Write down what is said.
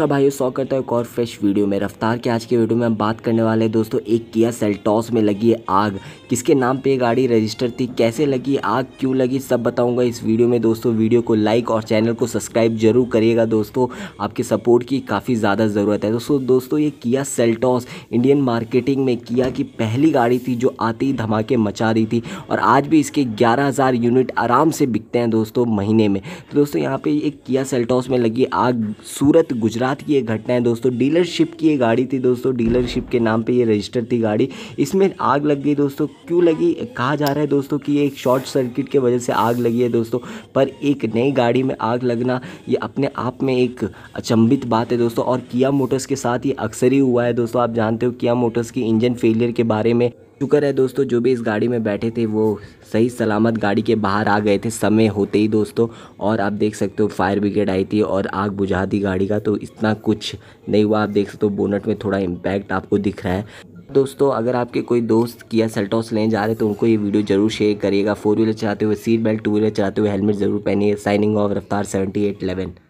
तो भाई सौ करता है एक और फ्रेश वीडियो में रफ्तार के आज के वीडियो में हम बात करने वाले हैं दोस्तों एक किया सेल्टॉस में लगी है आग किसके नाम पे गाड़ी रजिस्टर थी कैसे लगी आग क्यों लगी सब बताऊंगा इस वीडियो में दोस्तों वीडियो को लाइक और चैनल को सब्सक्राइब जरूर करिएगा दोस्तों आपके सपोर्ट की काफ़ी ज़्यादा ज़रूरत है दोस्तों दोस्तों ये किया सेल्टॉस इंडियन मार्केटिंग में किया की पहली गाड़ी थी जो आती ही धमाके मचा रही थी और आज भी इसके ग्यारह यूनिट आराम से बिकते हैं दोस्तों महीने में तो दोस्तों यहाँ पर एक किया सेल्टॉस में लगी आग सूरत गुजरात रात की एक घटना है दोस्तों डीलरशिप की ये गाड़ी थी दोस्तों डीलरशिप के नाम पे ये रजिस्टर थी गाड़ी इसमें आग लग गई दोस्तों क्यों लगी कहा जा रहा है दोस्तों कि ये एक शॉर्ट सर्किट के वजह से आग लगी है दोस्तों पर एक नई गाड़ी में आग लगना ये अपने आप में एक अचंभित बात है दोस्तों और किया मोटर्स के साथ ये अक्सर ही हुआ है दोस्तों आप जानते हो किया मोटर्स की इंजन फेलियर के बारे में शुक्र है दोस्तों जो भी इस गाड़ी में बैठे थे वो सही सलामत गाड़ी के बाहर आ गए थे समय होते ही दोस्तों और आप देख सकते हो फायर ब्रिगेड आई थी और आग बुझा दी गाड़ी का तो इतना कुछ नहीं हुआ आप देख सकते हो बोनट में थोड़ा इम्पैक्ट आपको दिख रहा है दोस्तों अगर आपके कोई दोस्त किया सेल्टॉस लेने जा रहे तो उनको ये वीडियो जरूर शेयर करिएगा फोर व्हीलर चलाते हुए सीट बेल्ट टू व्हीलर चलाते हुए हेलमेट जरूर पहनिए signing off Raftaar seventy eight